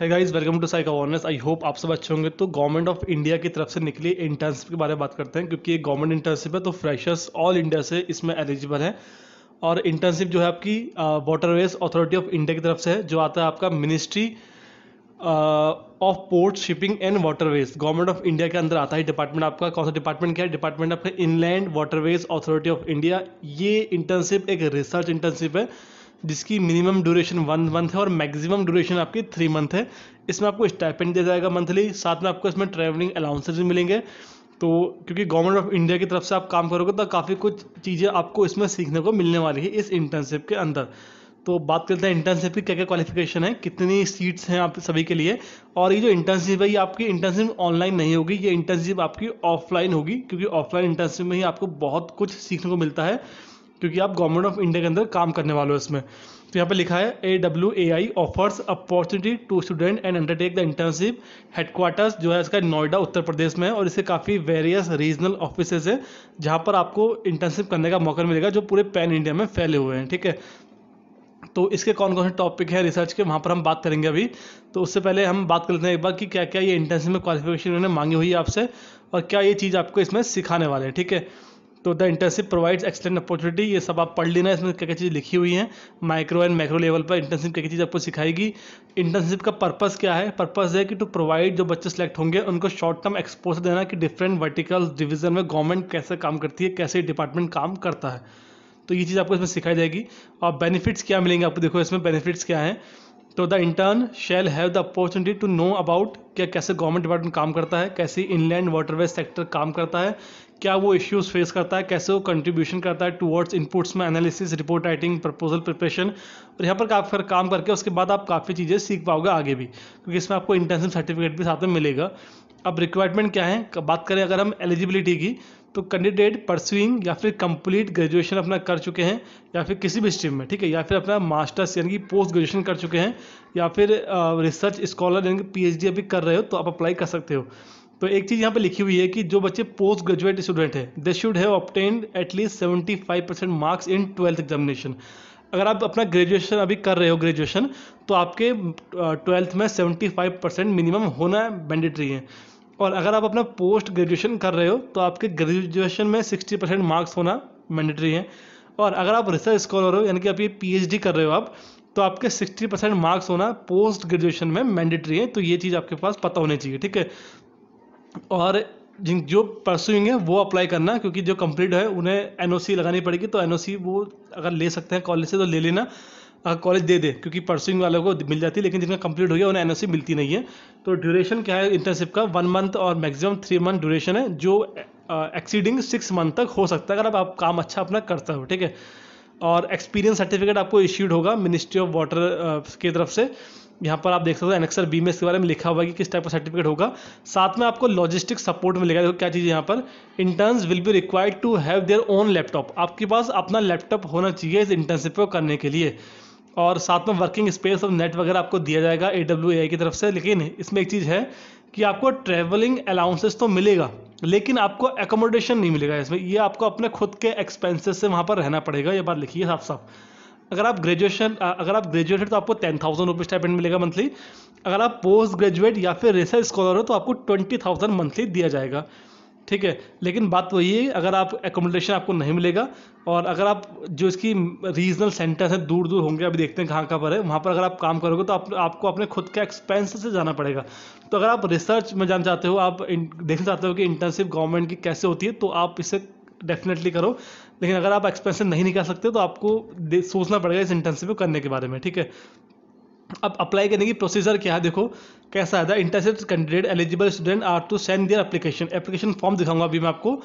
है guys welcome to psych awareness I hope आप सब अच्छे होंगे तो गवर्नमेंट ऑफ इंडिया की तरफ से निकली इंटर्नशिप के बारे में बात करते हैं क्योंकि ये गवर्नमेंट इंटर्नशिप है तो फ्रेशर्स ऑल इंडिया से इसमें एलिजिबल है और इंटर्नशिप जो है आपकी वाटरवेज अथॉरिटी ऑफ इंडिया की तरफ से है जो आता है आपका ministry of port shipping and waterways government of India के अंदर आता है डिपार्टमेंट आपका कौन सा डिपार्टमेंट क्या है डिपार्टमेंट आपका inland waterways authority of India ये इंटर्नशिप एक रिसर्च इंटर्नशिप है जिसकी मिनिमम ड्यूरेशन वन मंथ है और मैक्सिमम ड्यूरेशन आपकी थ्री मंथ है इसमें आपको स्टाइपेंड दिया जाएगा मंथली साथ में आपको इसमें ट्रैवलिंग अलाउंसेज भी मिलेंगे तो क्योंकि गवर्नमेंट ऑफ इंडिया की तरफ से आप काम करोगे तो काफ़ी कुछ चीज़ें आपको इसमें सीखने को मिलने वाली है इस इंटर्नशिप के अंदर तो बात करते हैं इंटर्नशिप की क्या क्या क्वालिफिकेशन है कितनी सीट्स हैं आप सभी के लिए और ये जो इंटर्नशिप है ये आपकी इंटर्नशिप ऑनलाइन नहीं होगी ये इंटर्नशिप आपकी ऑफलाइन होगी क्योंकि ऑफलाइन इंटर्नशिप में ही आपको बहुत कुछ सीखने को मिलता है क्योंकि आप गवर्नमेंट ऑफ इंडिया के अंदर काम करने वाले हो इसमें तो यहाँ पे लिखा है A W A I offers opportunity to student and undertake the internship headquarters जो है इसका नोएडा उत्तर प्रदेश में है और इसे काफ़ी वेरियस रीजनल ऑफिस है जहाँ पर आपको इंटर्नशिप करने का मौका मिलेगा जो पूरे पैन इंडिया में फैले हुए हैं ठीक है तो इसके कौन कौन से टॉपिक है रिसर्च के वहाँ पर हम बात करेंगे अभी तो उससे पहले हम बात कर लेते हैं एक बार कि क्या क्या ये इंटर्नशिप में क्वालिफिकेशन उन्होंने मांगी हुई है आपसे और क्या ये चीज़ आपको इसमें सिखाने वाले हैं ठीक है तो the internship provides excellent opportunity ये सब आप पढ़ लेना इसमें क्या क्या चीज़ लिखी हुई हैं माइक्रो एंड मैक्रो लेवल पर इंटर्नशिप क्या क्या चीज़ आपको सिखाएगी इंटर्नशिप का पर्पस क्या है पर्पस है कि टू प्रोवाइड जो बच्चे सेलेक्ट होंगे उनको शॉर्ट टर्म एक्सपोज देना कि डिफरेंट वर्टिकल डिवीजन में गवर्नमेंट कैसे काम करती है कैसे डिपार्टमेंट काम करता है तो ये चीज़ आपको इसमें सिखाई जाएगी और बेनिफिट्स क्या मिलेंगे आपको देखो इसमें बेनिफिट्स क्या हैं तो the intern shall have the opportunity to know about क्या कैसे गवर्नमेंट डिपार्टमेंट काम करता है कैसे इनलैंड वाटरवे सेक्टर काम करता है क्या वो इश्यूज फेस करता है कैसे वो कंट्रीब्यूशन करता है टूवर्ड्स इनपुट्स में analysis report writing proposal preparation और यहाँ पर आप फिर काम करके उसके बाद आप काफ़ी चीज़ें सीख पाओगे आगे भी क्योंकि इसमें आपको इंटर्नशिप सर्टिफिकेट भी साथ में मिलेगा अब रिक्वायरमेंट क्या है बात करें अगर हम एलिजिबिलिटी की तो कैंडिडेट परसुइंग या फिर कंप्लीट ग्रेजुएशन अपना कर चुके हैं या फिर किसी भी स्ट्रीम में ठीक है या फिर अपना मास्टर्स यानी कि पोस्ट ग्रेजुएशन कर चुके हैं या फिर रिसर्च स्कॉलर यानी कि पीएचडी अभी कर रहे हो तो आप अप्लाई कर सकते हो तो एक चीज़ यहाँ पे लिखी हुई है कि जो बच्चे पोस्ट ग्रेजुएट स्टूडेंट हैं they should have opted at least seventy five percent marks in twelfth examination अगर आप अपना ग्रेजुएशन अभी कर रहे हो ग्रेजुएशन तो आपके ट्वेल्थ में सेवेंटी फाइव परसेंट मिनिमम होना मैंडेटरी है और अगर आप अपना पोस्ट ग्रेजुएशन कर रहे हो तो आपके ग्रेजुएशन में सिक्सटी परसेंट मार्क्स होना मैंडेटरी है और अगर आप रिसर्च स्कॉलर हो यानी कि आप ये पी कर रहे हो आप तो आपके 60 परसेंट मार्क्स होना पोस्ट ग्रेजुएशन में मैंडेटरी है तो ये चीज़ आपके पास पता होनी चाहिए ठीक है और जिन जो परसुइंग है वो अप्लाई करना क्योंकि जो कंप्लीट है उन्हें एनओसी लगानी पड़ेगी तो एनओसी वो अगर ले सकते हैं कॉलेज से तो ले लेना अगर कॉलेज दे दे क्योंकि परसुइंग वालों को मिल जाती है लेकिन जिनका कंप्लीट हो गया उन्हें एनओसी मिलती नहीं है तो ड्यूरेशन क्या है इंटर्नशिप का वन मंथ और मैक्सिमम थ्री मंथ ड्यूरेशन है जो एक्सीडिंग सिक्स मंथ तक हो सकता है अगर आप, आप काम अच्छा अपना करता हो ठीक है और एक्सपीरियंस सर्टिफिकेट आपको इश्यूड होगा मिनिस्ट्री ऑफ वाटर की तरफ से यहाँ पर आप देख सकते हो एनेक्सर बी में इसके बारे में लिखा हुआ कि किस टाइप का सर्टिफिकेट होगा साथ में आपको लॉजिस्टिक सपोर्ट मिलेगा देखो क्या चीज़ यहाँ पर interns will be required to have their own laptop आपके पास अपना लैपटॉप होना चाहिए इस इंटर्नशिप को करने के लिए और साथ में वर्किंग स्पेस और नेट वगैरह आपको दिया जाएगा ए डब्ल्यू की तरफ से लेकिन इसमें एक चीज़ है कि आपको ट्रैवलिंग अलाउंसेस तो मिलेगा लेकिन आपको एकोमोडेशन नहीं मिलेगा इसमें ये आपको अपने खुद के एक्सपेंसेस से वहाँ पर रहना पड़ेगा ये बात लिखिए साफ साफ अगर आप ग्रेजुएशन अगर आप तो ग्रेजुएट हो तो आपको टेन थाउजेंड रुपीज़ स्टाइपेंट मिलेगा मंथली अगर आप पोस्ट ग्रेजुएट या फिर रिसर्च स्कॉलर हो तो आपको ट्वेंटी थाउजेंड मंथली दिया जाएगा ठीक है लेकिन बात वही है अगर आप एकोमोडेशन आपको नहीं मिलेगा और अगर आप जो इसकी रीजनल सेंटर्स हैं दूर दूर होंगे अभी देखते हैं कहाँ कहाँ पर है वहाँ पर अगर आप काम करोगे तो आप, आपको अपने खुद के एक्सपेंस से जाना पड़ेगा तो अगर आप रिसर्च में जाना चाहते हो आप देखना चाहते हो कि इंटर्नशिप गवर्नमेंट की कैसे होती है तो आप इसे डेफिनेटली करो लेकिन अगर आप एक्सपेंशन नहीं निकाल सकते तो आपको सोचना पड़ेगा इस इंटर्नशिप को करने के बारे में ठीक है अब अप्लाई करने की प्रोसीजर क्या है देखो कैसा है intercept candidate eligible student are to send their application application form दिखाऊंगा अभी मैं आपको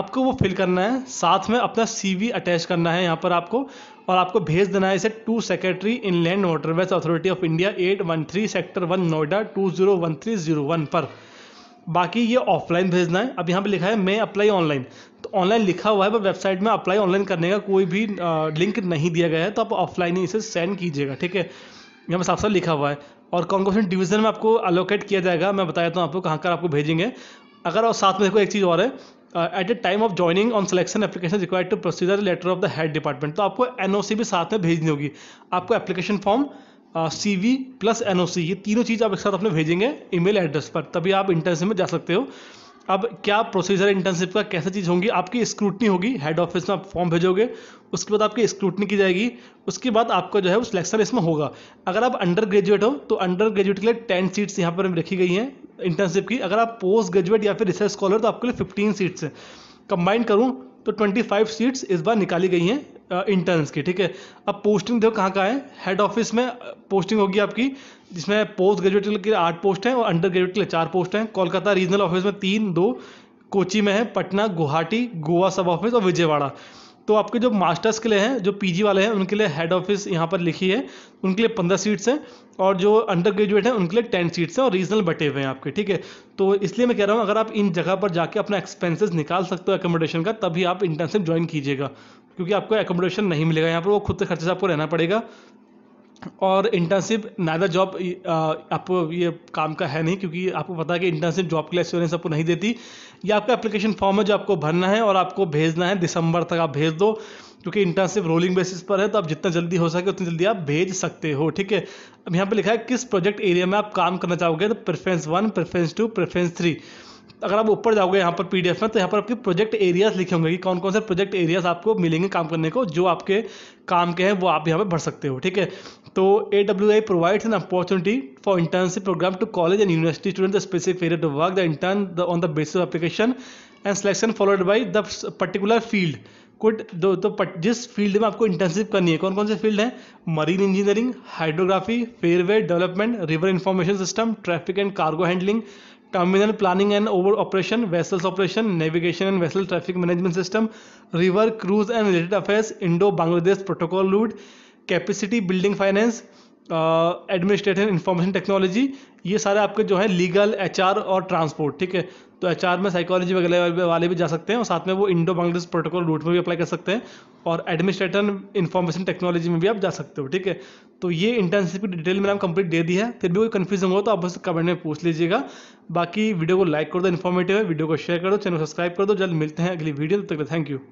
आपको वो फिल करना है साथ में अपना सीवी अटैच करना है यहाँ पर आपको और आपको भेज देना है इसे to secretary inland waterways authority of India at one three sector one Noida two zero one three zero one पर बाकी ये ऑफलाइन भेजना है अब यहाँ पे लिखा है मैं अप्लाई ऑनलाइन ऑनलाइन लिखा हुआ है पर वेबसाइट में अप्लाई ऑनलाइन करने का कोई भी लिंक नहीं दिया गया है तो आप ऑफलाइन ही इसे सेंड कीजिएगा ठीक है यहाँ पर साफ साफ लिखा हुआ है और कौन कौन से डिवीज़न में आपको अलोकेट किया जाएगा मैं बताया देता आपको कहाँ कहाँ आपको भेजेंगे अगर और साथ में देखो एक चीज़ और है at the time of joining on selection application required to procedure letter of the head department तो आपको एन भी साथ में भेजनी होगी आपको application form C V plus N ये तीनों चीज़ आप एक साथ अपने भेजेंगे ईमेल एड्रेस पर तभी आप इंटरव्यू में जा सकते हो अब क्या प्रोसीजर इंटर्नशिप का कैसे चीज़ होंगी आपकी स्क्रूटनी होगी हेड ऑफिस में आप फॉर्म भेजोगे उसके बाद आपकी स्क्रूटनी की जाएगी उसके बाद आपका जो है वो सिलेक्शन इसमें होगा अगर आप अंडर ग्रेजुएट हो तो अंडर ग्रेजुएट के लिए टेन सीट्स यहाँ पर रखी गई हैं इंटर्नशिप की अगर आप पोस्ट ग्रेजुएट या फिर रिसर्च स्कॉलर तो आपके लिए फिफ्टीन सीट्स हैं कंबाइन करूँ तो ट्वेंटी सीट्स इस बार निकाली गई हैं इंटर्न्स की ठीक है अब पोस्टिंग देखो कहाँ का है हेड ऑफिस में पोस्टिंग होगी आपकी जिसमें पोस्ट ग्रेजुएट के लिए आठ पोस्ट हैं और अंडर ग्रेजुएट के लिए चार पोस्ट हैं कोलकाता रीजनल ऑफिस में तीन दो कोची में है पटना गुवाहाटी गोवा सब ऑफिस और विजयवाड़ा तो आपके जो मास्टर्स के लिए हैं जो पीजी वाले हैं उनके लिए हेड ऑफिस यहाँ पर लिखी है उनके लिए पंद्रह सीट्स हैं और जो अंडर ग्रेजुएट हैं उनके लिए टेन सीट्स हैं और रीजनल बटे हुए हैं आपके ठीक है तो इसलिए मैं कह रहा हूँ अगर आप इन जगह पर जाके अपना एक्सपेंसेस निकाल सकते हो एकोमोडेशन का तभी आप इंटर्नशिप ज्वाइन कीजिएगा क्योंकि आपको एकोमोडेशन नहीं मिलेगा यहाँ पर वो खुद के खर्चे से आपको रहना पड़ेगा और इंटर्नशिप नायदा जॉब आपको ये काम का है नहीं क्योंकि आपको पता है कि इंटर्नशिप जॉब के लिए एश्योरेंस आपको नहीं देती ये आपका एप्लीकेशन फॉर्म है जो आपको भरना है और आपको भेजना है दिसंबर तक आप भेज दो क्योंकि इंटर्नशिप रोलिंग बेसिस पर है तो आप जितना जल्दी हो सके उतनी जल्दी आप भेज सकते हो ठीक है अब यहाँ पे लिखा है किस प्रोजेक्ट एरिया में आप काम करना चाहोगे तो preference one preference two preference three अगर आप ऊपर जाओगे यहाँ पर पी में तो यहाँ पर आपके प्रोजेक्ट एरियाज लिखे होंगे कि कौन कौन से प्रोजेक्ट एरियाज आपको मिलेंगे काम करने को जो आपके काम के हैं वो आप यहाँ पर भर सकते हो ठीक है तो A W I provides an opportunity for internship program to college and university student the specific area to work the intern on the basis of application and selection followed by the particular field could दो तो जिस field में आपको internship करनी है कौन कौन से फील्ड है marine engineering hydrography fairway development river information system traffic and cargo handling terminal planning and over operation vessels operation navigation and vessel traffic management system river cruise and related affairs indo bangladesh protocol route capacity building finance administrative information technology ये सारे आपके जो है legal H और transport ठीक है तो H में साइकोलॉजी वगैरह वाले भी जा सकते हैं और साथ में वो इंडो बांग्लादेश प्रोटोकॉल रूट में भी अप्लाई कर सकते हैं और एडमिनिस्ट्रेटर इन्फॉर्मेशन टेक्नोलॉजी में भी आप जा सकते हो ठीक है तो ये इंटर्नशिप की डिटेल मैंने कंप्लीट दे दी है फिर भी कोई कन्फ्यूजन हो तो आप बस कमेंट में पूछ लीजिएगा बाकी वीडियो को लाइक कर दो इन्फॉर्मेटिव है वीडियो को शेयर कर दो चैनल सब्सक्राइब कर दो जल्द मिलते हैं अगली वीडियो तक थैंक यू